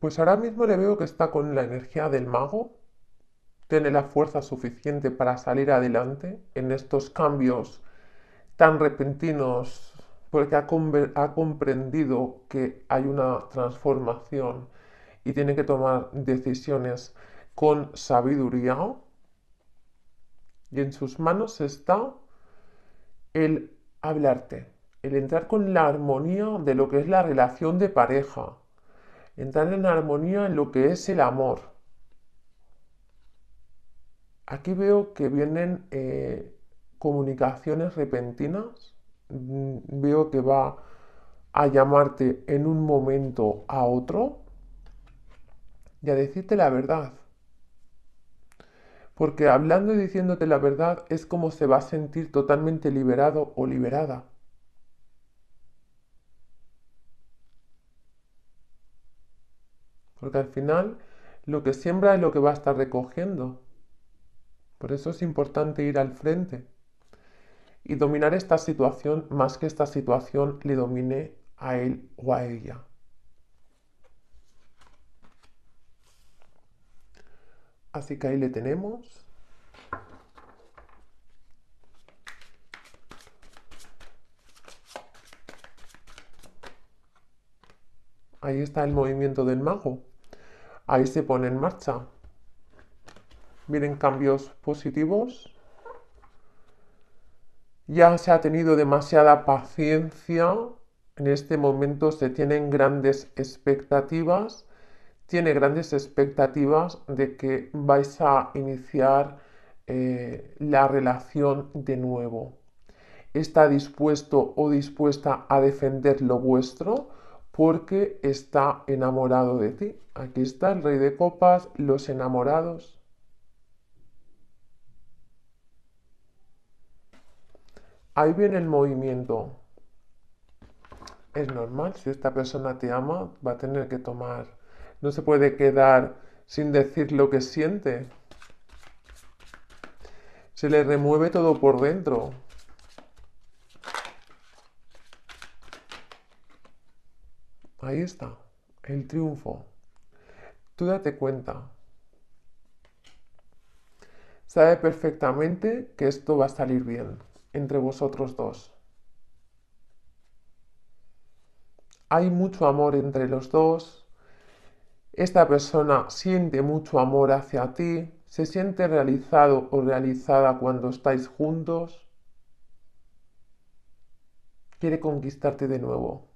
Pues ahora mismo le veo que está con la energía del mago, tiene la fuerza suficiente para salir adelante en estos cambios tan repentinos, porque ha, ha comprendido que hay una transformación y tiene que tomar decisiones con sabiduría. Y en sus manos está el hablarte, el entrar con la armonía de lo que es la relación de pareja entrar en armonía en lo que es el amor. Aquí veo que vienen eh, comunicaciones repentinas. Mm, veo que va a llamarte en un momento a otro y a decirte la verdad. Porque hablando y diciéndote la verdad es como se va a sentir totalmente liberado o liberada. Porque al final lo que siembra es lo que va a estar recogiendo. Por eso es importante ir al frente y dominar esta situación más que esta situación le domine a él o a ella. Así que ahí le tenemos. Ahí está el movimiento del mago ahí se pone en marcha. Miren cambios positivos. Ya se ha tenido demasiada paciencia. En este momento se tienen grandes expectativas. Tiene grandes expectativas de que vais a iniciar eh, la relación de nuevo. Está dispuesto o dispuesta a defender lo vuestro porque está enamorado de ti. Aquí está el rey de copas, los enamorados. Ahí viene el movimiento. Es normal, si esta persona te ama, va a tener que tomar. No se puede quedar sin decir lo que siente. Se le remueve todo por dentro. Ahí está, el triunfo. Tú date cuenta. Sabe perfectamente que esto va a salir bien entre vosotros dos. Hay mucho amor entre los dos. Esta persona siente mucho amor hacia ti. Se siente realizado o realizada cuando estáis juntos. Quiere conquistarte de nuevo.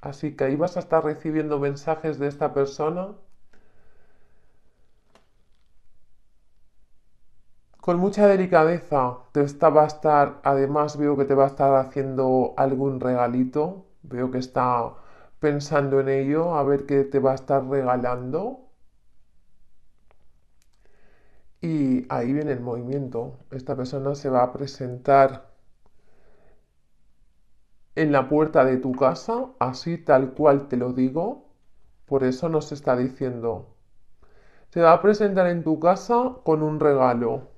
Así que ahí vas a estar recibiendo mensajes de esta persona con mucha delicadeza. Te está, a estar, además veo que te va a estar haciendo algún regalito. Veo que está pensando en ello, a ver qué te va a estar regalando. Y ahí viene el movimiento. Esta persona se va a presentar en la puerta de tu casa, así tal cual te lo digo. Por eso nos está diciendo, se va a presentar en tu casa con un regalo.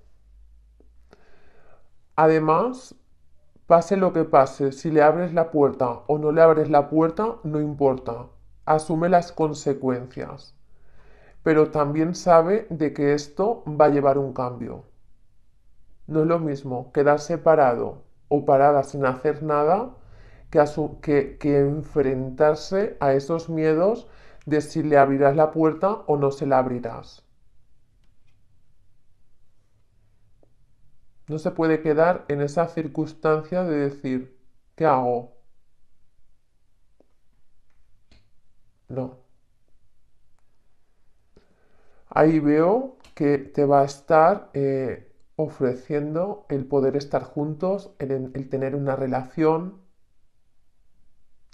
Además, pase lo que pase, si le abres la puerta o no le abres la puerta, no importa, asume las consecuencias. Pero también sabe de que esto va a llevar un cambio. No es lo mismo quedarse parado o parada sin hacer nada que, enfrentarse a esos miedos de si le abrirás la puerta o no se la abrirás. No se puede quedar en esa circunstancia de decir, ¿qué hago? No. Ahí veo que te va a estar eh, ofreciendo el poder estar juntos, el tener una relación,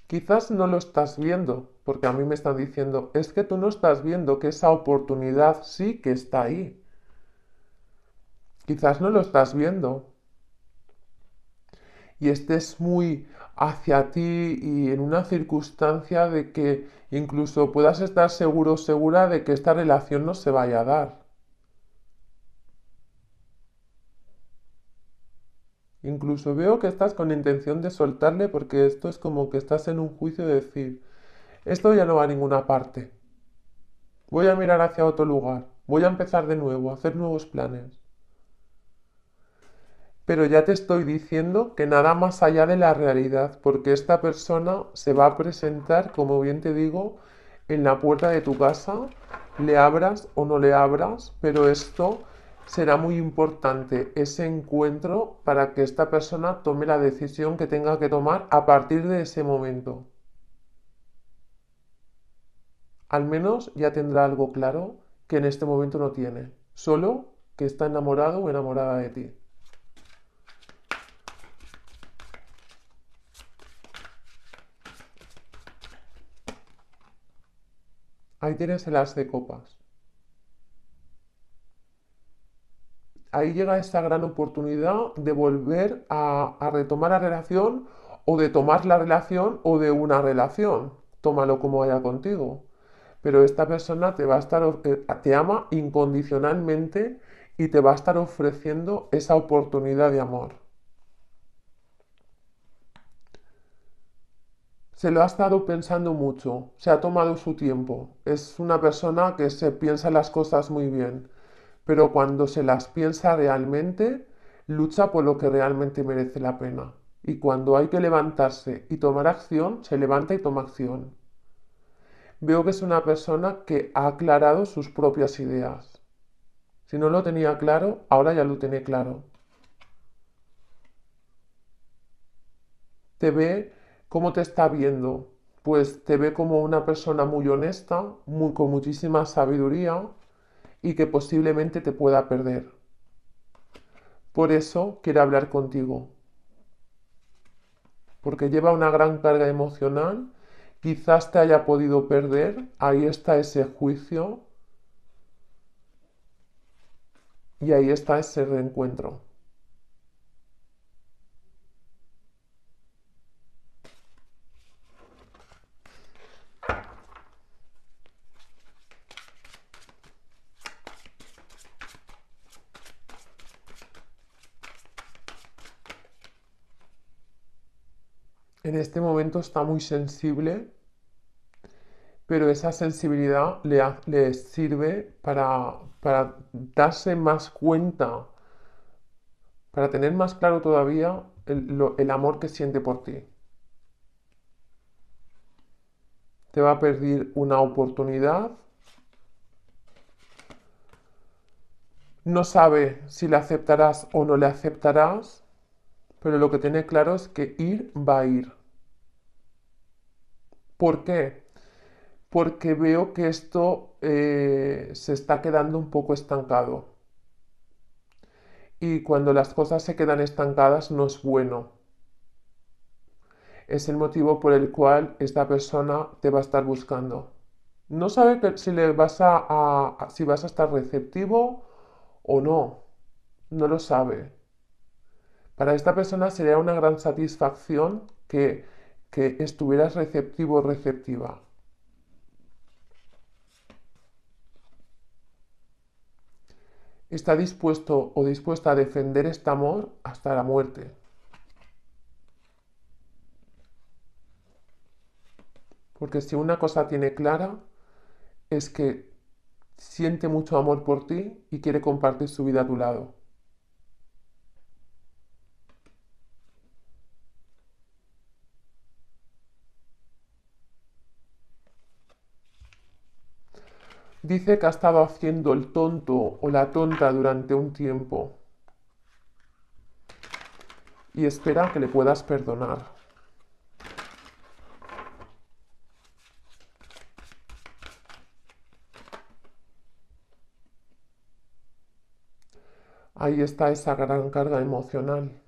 Quizás no lo estás viendo, porque a mí me están diciendo, es que tú no estás viendo que esa oportunidad sí que está ahí. Quizás no lo estás viendo. Y estés muy hacia ti y en una circunstancia de que incluso puedas estar seguro, segura de que esta relación no se vaya a dar. Incluso veo que estás con intención de soltarle porque esto es como que estás en un juicio de decir, esto ya no va a ninguna parte. Voy a mirar hacia otro lugar, voy a empezar de nuevo, a hacer nuevos planes. Pero ya te estoy diciendo que nada más allá de la realidad, porque esta persona se va a presentar, como bien te digo, en la puerta de tu casa, le abras o no le abras, pero esto será muy importante ese encuentro para que esta persona tome la decisión que tenga que tomar a partir de ese momento. Al menos ya tendrá algo claro que en este momento no tiene, solo que está enamorado o enamorada de ti. Ahí tienes el as de copas. ahí llega esta gran oportunidad de volver a, retomar la relación o de tomar la relación o de una relación. Tómalo como vaya contigo. Pero esta persona te va a estar eh, te ama incondicionalmente y te va a estar ofreciendo esa oportunidad de amor. Se lo ha estado pensando mucho, se ha tomado su tiempo. Es una persona que se piensa las cosas muy bien pero cuando se las piensa realmente, lucha por lo que realmente merece la pena. Y cuando hay que levantarse y tomar acción, se levanta y toma acción. Veo que es una persona que ha aclarado sus propias ideas. Si no lo tenía claro, ahora ya lo tiene claro. Te ve cómo te está viendo. Pues te ve como una persona muy honesta, muy, con muchísima sabiduría, y que posiblemente te pueda perder. Por eso quiere hablar contigo. Porque lleva una gran carga emocional, quizás te haya podido perder, ahí está ese juicio y ahí está ese reencuentro. en este momento está muy sensible, pero esa sensibilidad le, sirve para, darse más cuenta, para tener más claro todavía el, el amor que siente por ti. Te va a perder una oportunidad no sabe si le aceptarás o no le aceptarás, pero lo que tiene claro es que ir va a ir. ¿Por qué? Porque veo que esto eh, se está quedando un poco estancado. Y cuando las cosas se quedan estancadas no es bueno. Es el motivo por el cual esta persona te va a estar buscando. No sabe si le vas a, si vas a estar receptivo o no. No lo sabe para esta persona sería una gran satisfacción que, que estuvieras receptivo o receptiva. Está dispuesto o dispuesta a defender este amor hasta la muerte. Porque si una cosa tiene clara es que siente mucho amor por ti y quiere compartir su vida a tu lado. Dice que ha estado haciendo el tonto o la tonta durante un tiempo y espera que le puedas perdonar. Ahí está esa gran carga emocional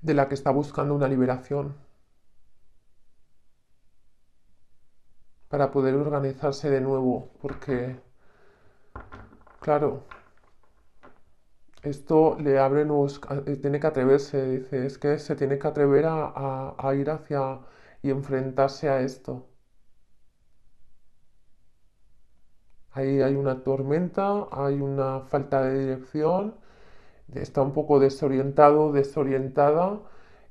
de la que está buscando una liberación. para poder organizarse de nuevo, porque, claro, esto le abre nuevos, eh, tiene que atreverse, dice, es que se tiene que atrever a, ir hacia y enfrentarse a esto. Ahí hay una tormenta, hay una falta de dirección, está un poco desorientado, desorientada,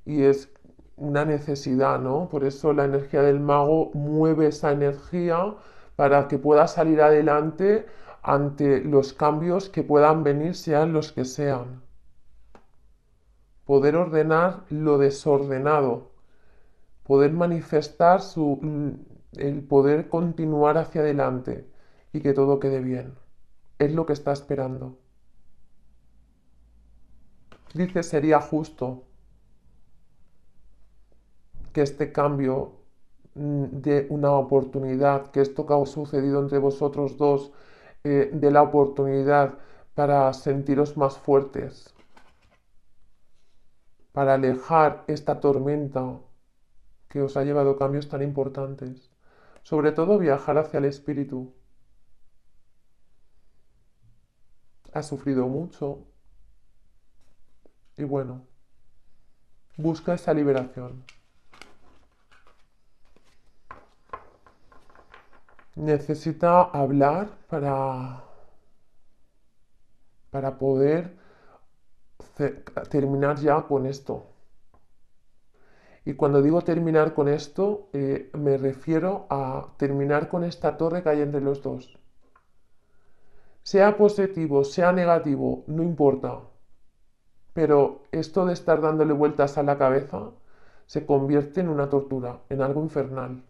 y es una necesidad, ¿no? Por eso la energía del mago mueve esa energía para que pueda salir adelante ante los cambios que puedan venir, sean los que sean. Poder ordenar lo desordenado, poder manifestar su, mm, el poder continuar hacia adelante y que todo quede bien. Es lo que está esperando. Dice, sería justo que este cambio mm, de una oportunidad, que esto que ha sucedido entre vosotros dos, eh, de la oportunidad para sentiros más fuertes, para alejar esta tormenta que os ha llevado cambios tan importantes. Sobre todo viajar hacia el espíritu. ha sufrido mucho. Y bueno, busca esa liberación. necesita hablar para, para poder terminar ya con esto. Y cuando digo terminar con esto, eh, me refiero a terminar con esta torre que hay entre los dos. Sea positivo, sea negativo, no importa. Pero esto de estar dándole vueltas a la cabeza se convierte en una tortura, en algo infernal.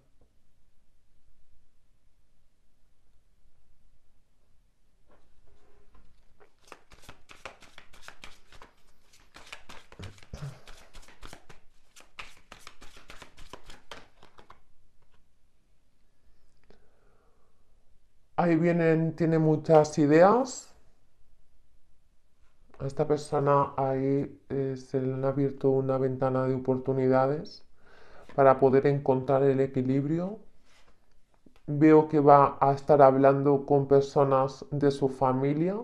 ahí vienen, tiene muchas ideas. Esta persona ahí eh, se le han abierto una ventana de oportunidades para poder encontrar el equilibrio. Veo que va a estar hablando con personas de su familia.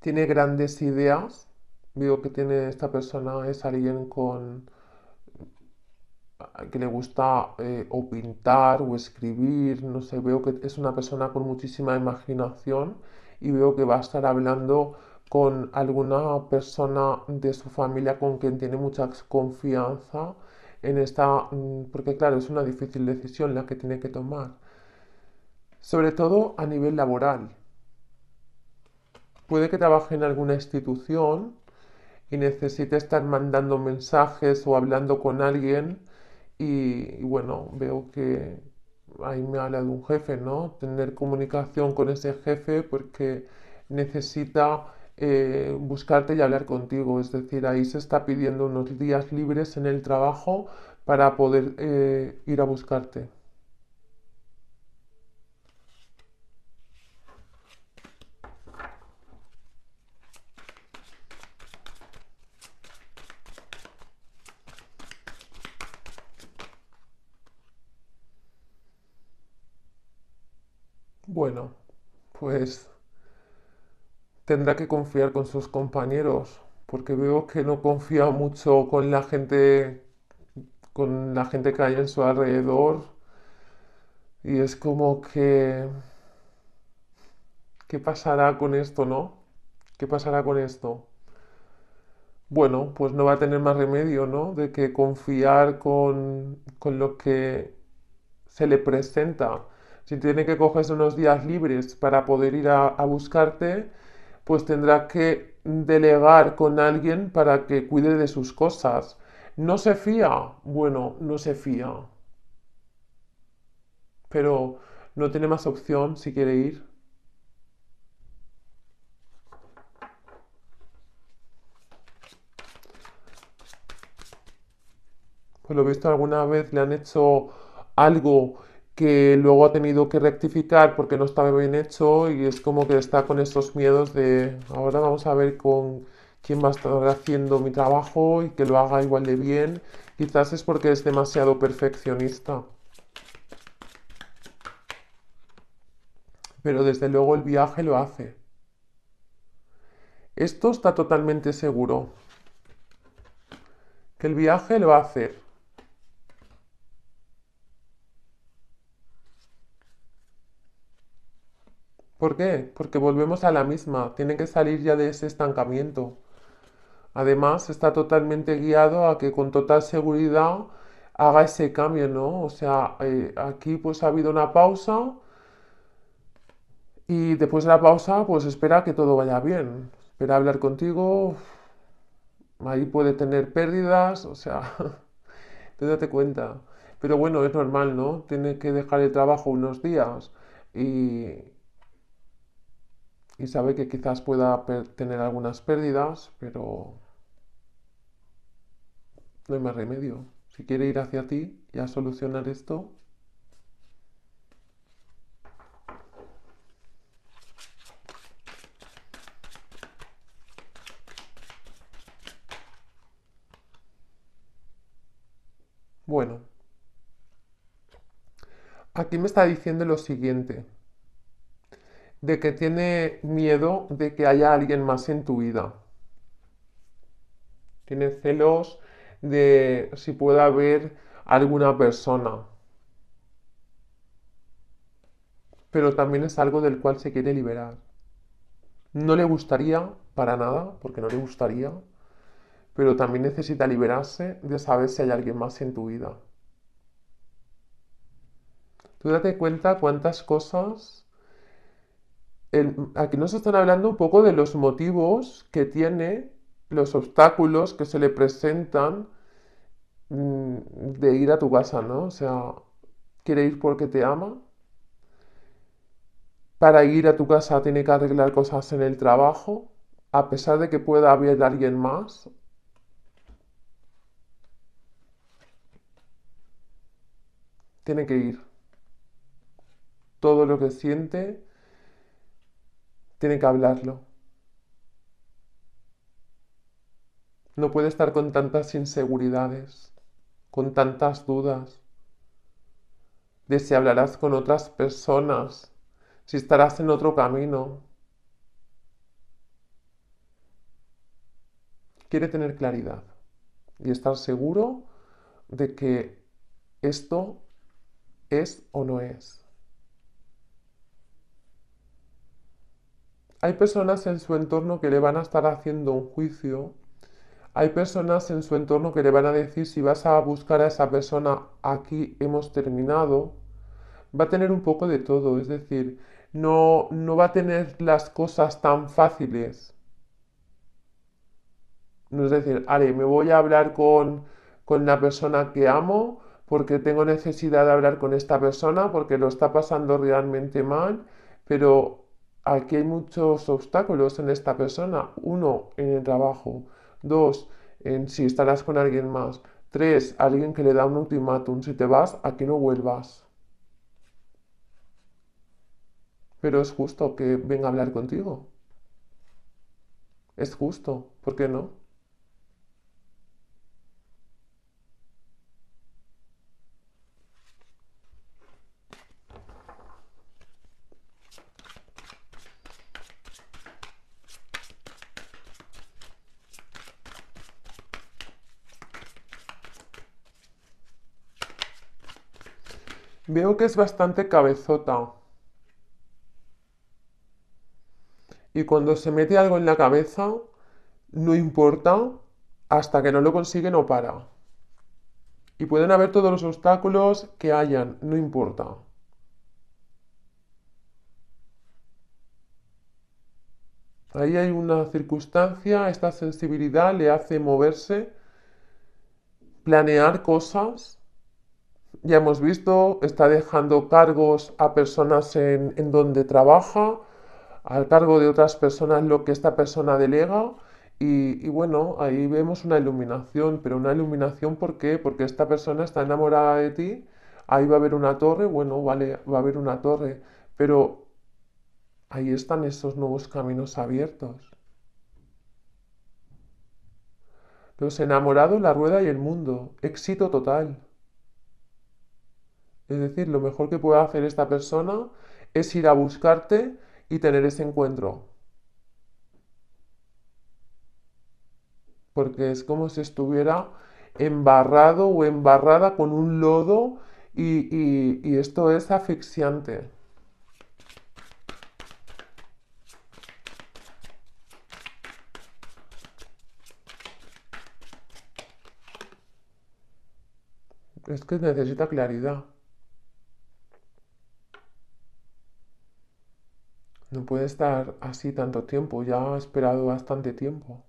Tiene grandes ideas. Veo que tiene esta persona es alguien con que le gusta eh, o pintar o escribir, no sé, veo que es una persona con muchísima imaginación y veo que va a estar hablando con alguna persona de su familia con quien tiene mucha confianza en esta, mm, porque claro, es una difícil decisión la que tiene que tomar, sobre todo a nivel laboral. Puede que trabaje en alguna institución y necesite estar mandando mensajes o hablando con alguien y, bueno, veo que ahí me habla de un jefe, ¿no? Tener comunicación con ese jefe porque necesita eh, buscarte y hablar contigo. Es decir, ahí se está pidiendo unos días libres en el trabajo para poder eh, ir a buscarte. pues tendrá que confiar con sus compañeros, porque veo que no confía mucho con la gente con la gente que hay en su alrededor y es como que ¿qué pasará con esto, no? ¿Qué pasará con esto? Bueno, pues no va a tener más remedio, ¿no? De que confiar con, con lo que se le presenta si tiene que cogerse unos días libres para poder ir a, buscarte, pues tendrá que delegar con alguien para que cuide de sus cosas. ¿No se fía? Bueno, no se fía. Pero no tiene más opción si quiere ir. Pues lo visto alguna vez le han hecho algo que luego ha tenido que rectificar porque no estaba bien hecho y es como que está con esos miedos de ahora vamos a ver con quién va a estar haciendo mi trabajo y que lo haga igual de bien. Quizás es porque es demasiado perfeccionista. Pero desde luego el viaje lo hace. Esto está totalmente seguro. Que el viaje lo hace a ¿Por qué? Porque volvemos a la misma, tiene que salir ya de ese estancamiento. Además, está totalmente guiado a que con total seguridad haga ese cambio, ¿no? O sea, eh, aquí pues ha habido una pausa y después de la pausa pues espera que todo vaya bien, espera hablar contigo, ahí puede tener pérdidas, o sea, te date cuenta. Pero bueno, es normal, ¿no? Tiene que dejar el trabajo unos días y, y sabe que quizás pueda tener algunas pérdidas, pero no hay más remedio. Si quiere ir hacia ti y a solucionar esto, Bueno, aquí me está diciendo lo siguiente de que tiene miedo de que haya alguien más en tu vida. Tiene celos de si pueda haber alguna persona. Pero también es algo del cual se quiere liberar. No le gustaría para nada, porque no le gustaría, pero también necesita liberarse de saber si hay alguien más en tu vida. Tú date cuenta cuántas cosas aquí nos están hablando un poco de los motivos que tiene, los obstáculos que se le presentan mm, de ir a tu casa, ¿no? O sea, quiere ir porque te ama. Para ir a tu casa tiene que arreglar cosas en el trabajo, a pesar de que pueda haber alguien más. Tiene que ir. Todo lo que siente tiene que hablarlo. No puede estar con tantas inseguridades, con tantas dudas, de si hablarás con otras personas, si estarás en otro camino. Quiere tener claridad y estar seguro de que esto es o no es. hay personas en su entorno que le van a estar haciendo un juicio, hay personas en su entorno que le van a decir si vas a buscar a esa persona, aquí hemos terminado, va a tener un poco de todo, es decir, no, no va a tener las cosas tan fáciles. No es decir, Ale, me voy a hablar con, con la persona que amo porque tengo necesidad de hablar con esta persona, porque lo está pasando realmente mal, pero aquí hay muchos obstáculos en esta persona. Uno, en el trabajo. Dos, en si estarás con alguien más. Tres, alguien que le da un ultimátum. Si te vas, aquí no vuelvas. Pero es justo que venga a hablar contigo. Es justo, ¿por qué no? Veo que es bastante cabezota. Y cuando se mete algo en la cabeza, no importa, hasta que no lo consigue no para. Y pueden haber todos los obstáculos que hayan, no importa. Ahí hay una circunstancia, esta sensibilidad le hace moverse, planear cosas ya hemos visto, está dejando cargos a personas en, donde trabaja, al cargo de otras personas lo que esta persona delega. Y, y, bueno, ahí vemos una iluminación, pero una iluminación ¿por qué? Porque esta persona está enamorada de ti, ahí va a haber una torre, bueno, vale, va a haber una torre, pero ahí están esos nuevos caminos abiertos. Los enamorados, la rueda y el mundo, éxito total. Es decir, lo mejor que puede hacer esta persona es ir a buscarte y tener ese encuentro. Porque es como si estuviera embarrado o embarrada con un lodo y, esto es asfixiante. Es que necesita claridad. puede estar así tanto tiempo, ya ha esperado bastante tiempo.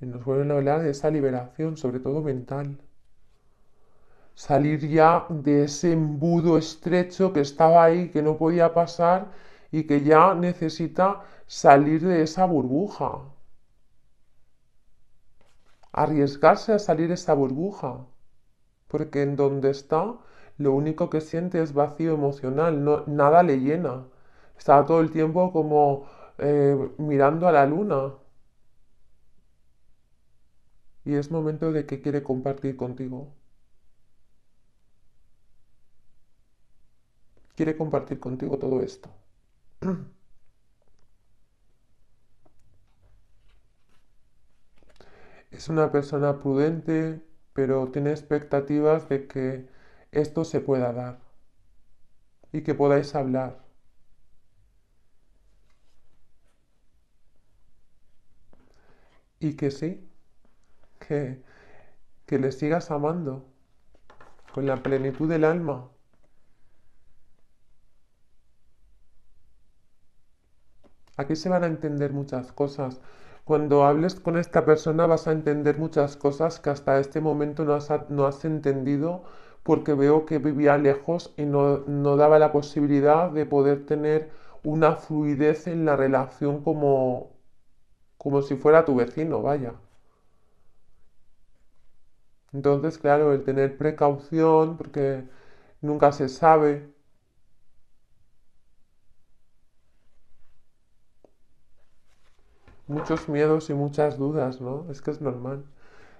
Y nos vuelven a hablar de esa liberación, sobre todo mental. Salir ya de ese embudo estrecho que estaba ahí, que no podía pasar y que ya necesita salir de esa burbuja. Arriesgarse a salir de esa burbuja porque en donde está lo único que siente es vacío emocional, nada le llena. Está todo el tiempo como eh, mirando a la luna. Y es momento de que quiere compartir contigo. Quiere compartir contigo todo esto. Es una persona prudente, pero tiene expectativas de que esto se pueda dar y que podáis hablar. Y que sí, que, que le sigas amando con la plenitud del alma. Aquí se van a entender muchas cosas. Cuando hables con esta persona vas a entender muchas cosas que hasta este momento no has, entendido porque veo que vivía lejos y no, daba la posibilidad de poder tener una fluidez en la relación como, como si fuera tu vecino, vaya. Entonces, claro, el tener precaución, porque nunca se sabe, muchos miedos y muchas dudas, ¿no? Es que es normal.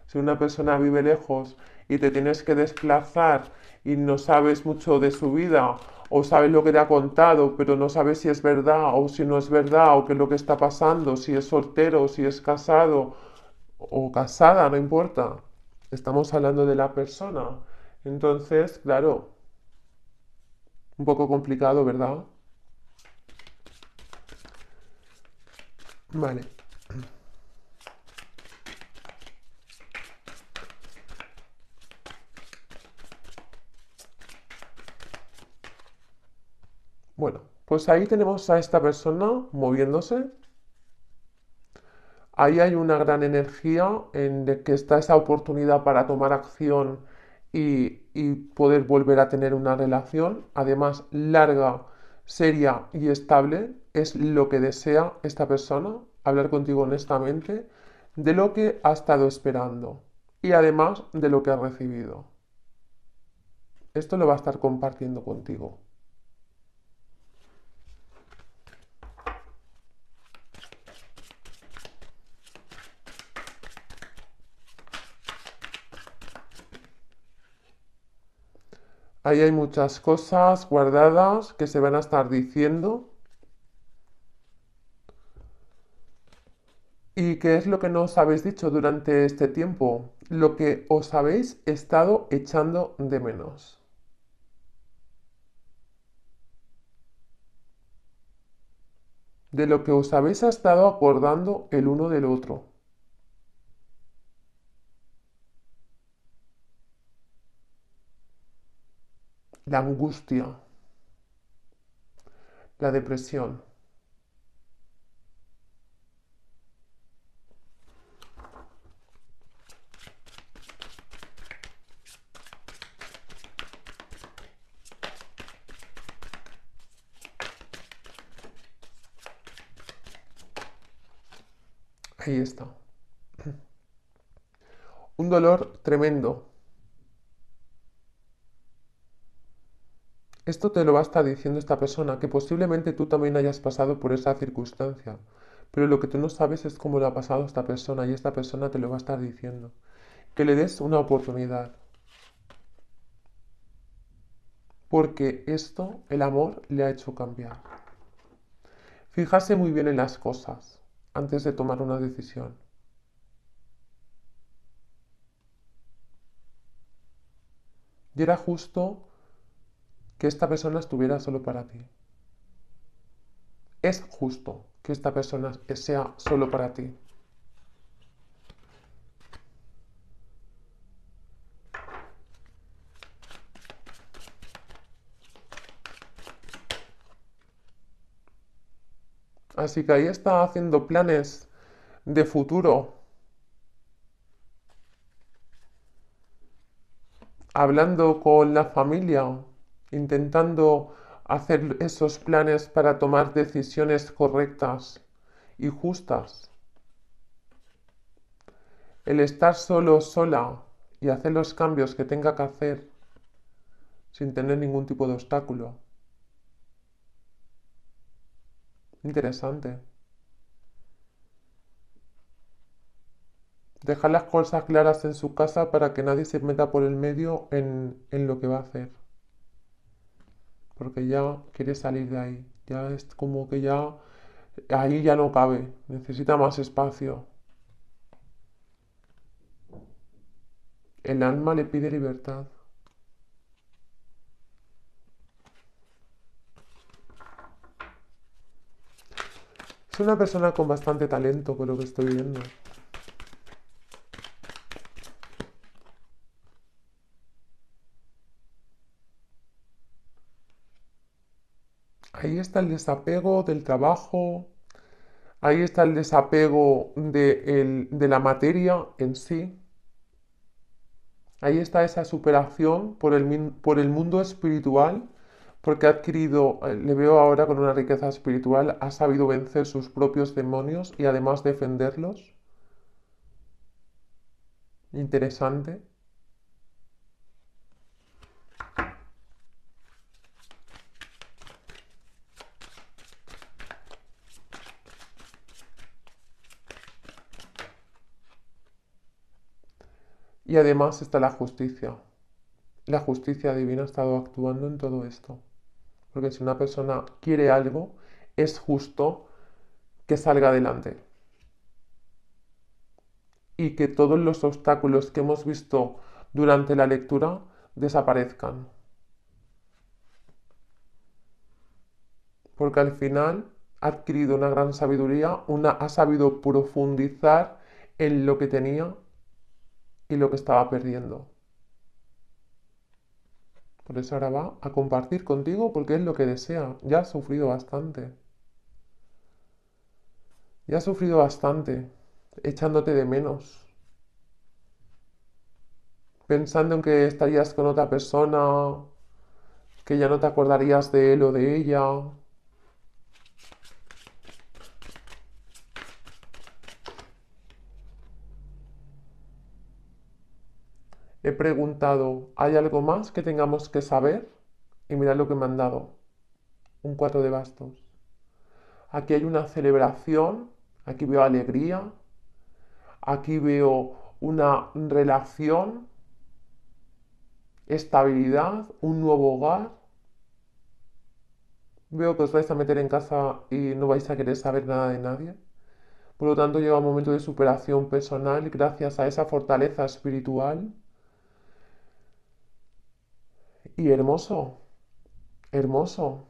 Si una persona vive lejos y te tienes que desplazar y no sabes mucho de su vida o sabes lo que te ha contado, pero no sabes si es verdad o si no es verdad o qué es lo que está pasando, si es soltero, si es casado o casada, no importa. Estamos hablando de la persona. Entonces, claro, un poco complicado, ¿verdad? Vale. Bueno, pues ahí tenemos a esta persona moviéndose. Ahí hay una gran energía en que está esa oportunidad para tomar acción y poder volver a tener una relación, además larga, seria y estable. Es lo que desea esta persona, hablar contigo honestamente de lo que ha estado esperando y además de lo que ha recibido. Esto lo va a estar compartiendo contigo. Ahí hay muchas cosas guardadas que se van a estar diciendo. ¿Y qué es lo que no os habéis dicho durante este tiempo? Lo que os habéis estado echando de menos. De lo que os habéis estado acordando el uno del otro. la angustia, la depresión. Ahí está. Un dolor tremendo Esto te lo va a estar diciendo esta persona, que posiblemente tú también hayas pasado por esa circunstancia, pero lo que tú no sabes es cómo le ha pasado esta persona y esta persona te lo va a estar diciendo. Que le des una oportunidad. Porque esto, el amor, le ha hecho cambiar. Fijarse muy bien en las cosas antes de tomar una decisión. Y era justo que esta persona estuviera solo para ti. Es justo que esta persona sea solo para ti. Así que ahí está haciendo planes de futuro. Hablando con la familia, intentando hacer esos planes para tomar decisiones correctas y justas. El estar solo, sola y hacer los cambios que tenga que hacer sin tener ningún tipo de obstáculo. Interesante. Dejar las cosas claras en su casa para que nadie se meta por el medio en, en lo que va a hacer porque ya quiere salir de ahí, ya es como que ya ahí ya no cabe, necesita más espacio. El alma le pide libertad. Es una persona con bastante talento, por lo que estoy viendo. Ahí está el desapego del trabajo, ahí está el desapego de, la materia en sí, ahí está esa superación por el, por el mundo espiritual, porque ha adquirido, eh, le veo ahora con una riqueza espiritual, ha sabido vencer sus propios demonios y además defenderlos. Interesante. Y además está la justicia. La justicia divina ha estado actuando en todo esto. Porque si una persona quiere algo, es justo que salga adelante. Y que todos los obstáculos que hemos visto durante la lectura desaparezcan. Porque al final ha adquirido una gran sabiduría, una, ha sabido profundizar en lo que tenía y lo que estaba perdiendo. Por eso ahora va a compartir contigo porque es lo que desea. Ya ha sufrido bastante. Ya ha sufrido bastante, echándote de menos. Pensando en que estarías con otra persona, que ya no te acordarías de él o de ella, he preguntado, ¿hay algo más que tengamos que saber? Y mirad lo que me han dado, un cuatro de bastos. Aquí hay una celebración, aquí veo alegría, aquí veo una relación, estabilidad, un nuevo hogar. Veo que os vais a meter en casa y no vais a querer saber nada de nadie. Por lo tanto, llega un momento de superación personal gracias a esa fortaleza espiritual y hermoso, hermoso.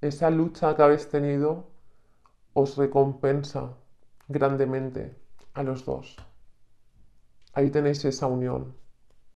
Esa lucha que habéis tenido os recompensa grandemente a los dos. Ahí tenéis esa unión.